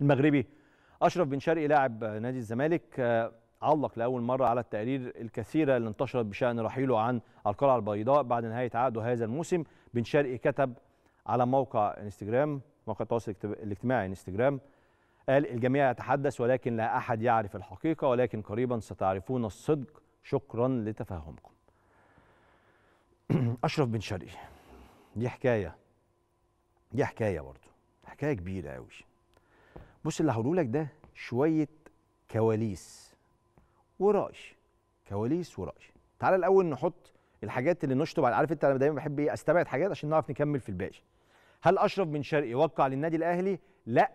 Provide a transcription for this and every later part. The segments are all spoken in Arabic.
المغربي أشرف بن شرقي لاعب نادي الزمالك آه، علق لأول مرة على التقارير الكثيرة اللي انتشرت بشأن رحيله عن القلعة البيضاء بعد نهاية عقده هذا الموسم بن شرقي كتب على موقع انستجرام موقع التواصل الاجتماعي انستجرام قال الجميع يتحدث ولكن لا أحد يعرف الحقيقة ولكن قريبا ستعرفون الصدق شكرا لتفهمكم أشرف بن شرقي دي حكاية دي حكاية برضه حكاية كبيرة أوي بص اللي هقوله لك ده شويه كواليس ورأي كواليس ورأي تعال الاول نحط الحاجات اللي نشطب على عارف انت انا دايما بحب ايه استبعد حاجات عشان نعرف نكمل في الباقي هل اشرف بن شرقي وقع للنادي الاهلي لا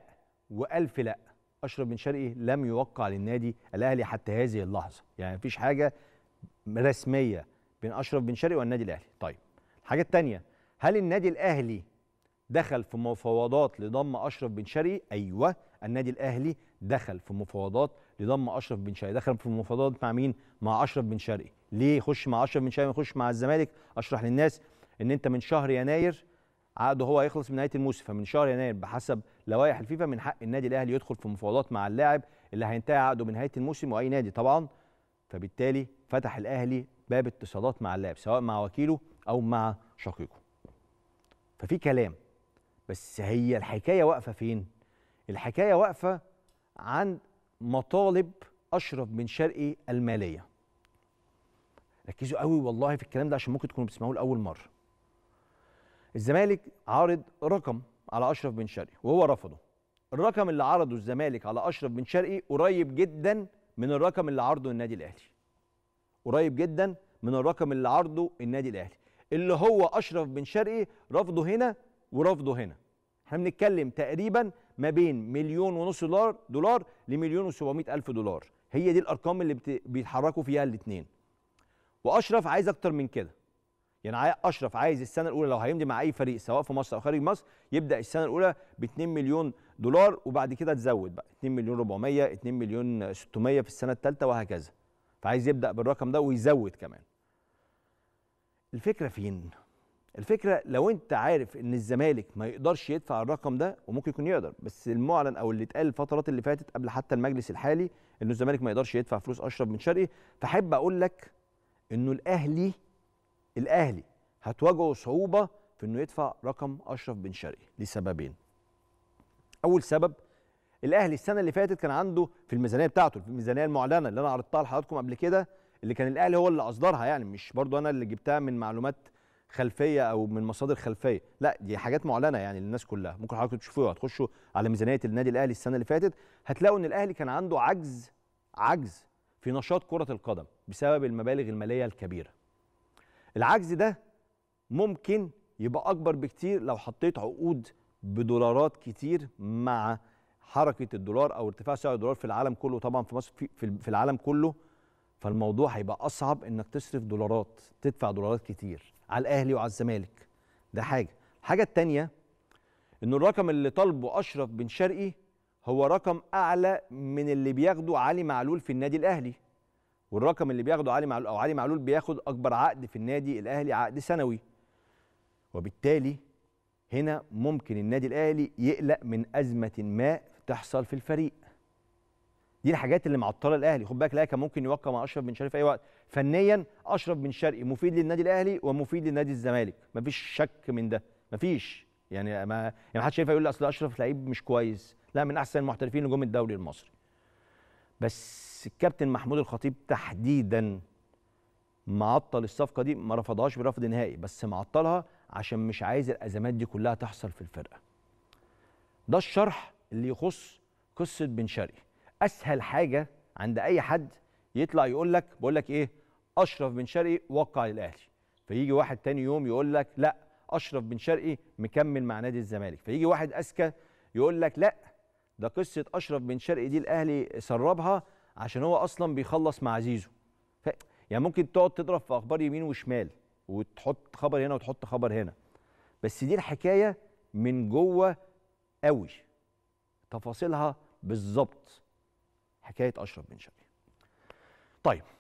والف لا اشرف بن شرقي لم يوقع للنادي الاهلي حتى هذه اللحظه يعني مفيش حاجه رسميه بين اشرف بن شرقي والنادي الاهلي طيب الحاجه الثانيه هل النادي الاهلي دخل في مفاوضات لضم اشرف بن شرقي ايوه النادي الاهلي دخل في مفاوضات لضم اشرف بن شرقي دخل في مفاوضات مع مين مع اشرف بن شرقي ليه يخش مع اشرف بن شرقي ما يخش مع الزمالك اشرح للناس ان انت من شهر يناير عقده هو هيخلص من نهايه الموسم فمن شهر يناير بحسب لوائح الفيفا من حق النادي الاهلي يدخل في مفاوضات مع اللاعب اللي هينتهي عقده من نهايه الموسم واي نادي طبعا فبالتالي فتح الاهلي باب اتصالات مع اللاعب سواء مع وكيله او مع شقيقه ففي كلام بس هي الحكايه واقفه فين الحكايه واقفه عن مطالب اشرف بن شرقي الماليه ركزوا قوي والله في الكلام ده عشان ممكن تكونوا بتسمعوه لاول مره الزمالك عارض رقم على اشرف بن شرقي وهو رفضه الرقم اللي عرضه الزمالك على اشرف بن شرقي قريب جدا من الرقم اللي عرضه النادي الاهلي قريب جدا من الرقم اللي عرضه النادي الاهلي اللي هو اشرف بن شرقي رفضه هنا ورفضه هنا احنا بنتكلم تقريبا ما بين مليون ونص دولار دولار لمليون و700 الف دولار هي دي الارقام اللي بت... بيتحركوا فيها الاثنين واشرف عايز اكتر من كده يعني اشرف عايز السنه الاولى لو هيمضي مع اي فريق سواء في مصر او خارج مصر يبدا السنه الاولى ب 2 مليون دولار وبعد كده تزود بقى 2 مليون 400 2 مليون 600 في السنه الثالثه وهكذا فعايز يبدا بالرقم ده ويزود كمان الفكره فين الفكره لو انت عارف ان الزمالك ما يقدرش يدفع الرقم ده وممكن يكون يقدر بس المعلن او اللي اتقال الفترات اللي فاتت قبل حتى المجلس الحالي انه الزمالك ما يقدرش يدفع فلوس اشرف بن شرقي فحب اقول لك انه الاهلي الاهلي هتواجهه صعوبه في انه يدفع رقم اشرف بن شرقي لسببين اول سبب الاهلي السنه اللي فاتت كان عنده في الميزانيه بتاعته في الميزانيه المعلنه اللي انا عرضتها لحضراتكم قبل كده اللي كان الاهلي هو اللي اصدرها يعني مش برضو انا اللي جبتها من معلومات خلفيه او من مصادر خلفيه لا دي حاجات معلنه يعني للناس كلها ممكن حضرتك تشوفوها هتخشوا على ميزانيه النادي الاهلي السنه اللي فاتت هتلاقوا ان الاهلي كان عنده عجز عجز في نشاط كره القدم بسبب المبالغ الماليه الكبيره العجز ده ممكن يبقى اكبر بكتير لو حطيت عقود بدولارات كتير مع حركه الدولار او ارتفاع سعر الدولار في العالم كله طبعا في مصر في, في العالم كله فالموضوع هيبقى اصعب انك تصرف دولارات تدفع دولارات كتير على الاهلي وعلى الزمالك ده حاجه الحاجه الثانيه ان الرقم اللي طالبه اشرف بن شرقي هو رقم اعلى من اللي بياخده علي معلول في النادي الاهلي والرقم اللي بياخده علي معلول او علي معلول بياخد اكبر عقد في النادي الاهلي عقد سنوي وبالتالي هنا ممكن النادي الاهلي يقلق من ازمه ما تحصل في الفريق دي الحاجات اللي معطله الاهلي خد بالك الاهلي كان ممكن يوقع مع اشرف بن شرقي في اي وقت فنيا اشرف بن شرقي مفيد للنادي الاهلي ومفيد للنادي الزمالك مفيش شك من ده مفيش يعني ما يعني محدش حدش يقول يقول اصل اشرف لعيب مش كويس لا من احسن المحترفين نجوم الدوري المصري بس الكابتن محمود الخطيب تحديدا معطل الصفقه دي ما رفضهاش برفض نهائي بس معطلها عشان مش عايز الازمات دي كلها تحصل في الفرقه ده الشرح اللي يخص قصه بن شرقي اسهل حاجه عند اي حد يطلع يقول لك بقول لك ايه اشرف بن شرقي وقع للاهلي فيجي واحد تاني يوم يقول لك لا اشرف بن شرقي مكمل مع نادي الزمالك فيجي واحد اذكى يقول لك لا ده قصه اشرف بن شرقي دي الاهلي سربها عشان هو اصلا بيخلص مع زيزو ف... يعني ممكن تقعد تضرب في اخبار يمين وشمال وتحط خبر هنا وتحط خبر هنا بس دي الحكايه من جوه قوي تفاصيلها بالظبط حكايه اشرف بن شرقي. طيب